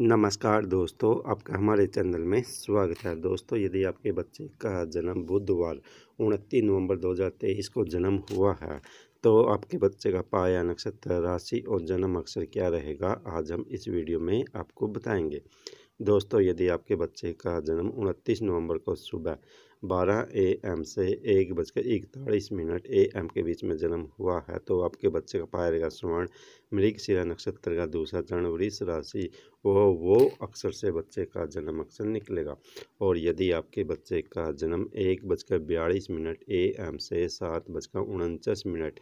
नमस्कार दोस्तों आपका हमारे चैनल में स्वागत है दोस्तों यदि आपके बच्चे का जन्म बुधवार उनतीस नवंबर 2023 को जन्म हुआ है तो आपके बच्चे का पाया नक्षत्र राशि और जन्म अक्षर क्या रहेगा आज हम इस वीडियो में आपको बताएंगे दोस्तों यदि आपके बच्चे का जन्म उनतीस नवंबर को सुबह बारह ए एम से एक बजकर इकतालीस मिनट ए एम के बीच में जन्म हुआ है तो आपके बच्चे का पाया जाएगा स्वर्ण मृगशिला नक्षत्र का दूसरा चरण वृष राशि वो वो अक्षर से बच्चे का जन्म अक्षर निकलेगा और यदि आपके बच्चे का जन्म एक बजकर बयालीस मिनट ए एम से सात बजकर उनचास मिनट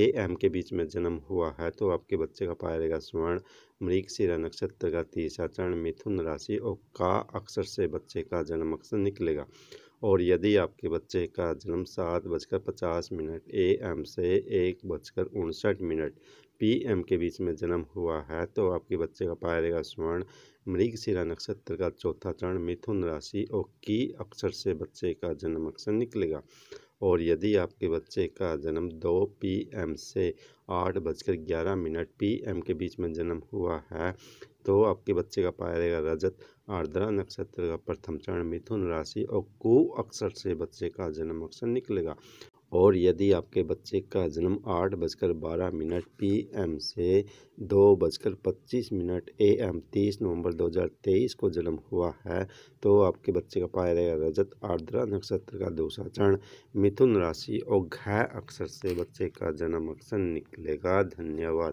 ए एम के बीच में जन्म हुआ है तो आपके बच्चे का पाया जाएगा स्वर्ण मृगशिला नक्षत्र का तीसरा चरण मिथुन राशि और का अक्षर से बच्चे का जन्म अक्षर निकलेगा और यदि आपके बच्चे का जन्म सात बजकर पचास मिनट ए एम से एक बजकर उनसठ मिनट पी एम के बीच में जन्म हुआ है तो आपके बच्चे का पाया जाएगा स्वर्ण मृगशिरा नक्षत्र का चौथा चरण मिथुन राशि और की अक्षर से बच्चे का जन्म अक्षर निकलेगा और यदि आपके बच्चे का जन्म दो पी एम से आठ बजकर ग्यारह मिनट पी एम के बीच में जन्म हुआ है तो आपके बच्चे का पाया जाएगा रजत आर्द्रा नक्षत्र का प्रथम चरण मिथुन राशि और कु अक्षर से बच्चे का जन्म अक्षर निकलेगा और यदि आपके बच्चे का जन्म आठ बजकर बारह मिनट पी एम से दो बजकर पच्चीस मिनट ए एम तीस नवंबर दो हज़ार तेईस को जन्म हुआ है तो आपके बच्चे का पाया जाएगा रजत आर्द्रा नक्षत्र का दूसरा चरण मिथुन राशि और घ अक्षर से बच्चे का जन्म अक्षर निकलेगा धन्यवाद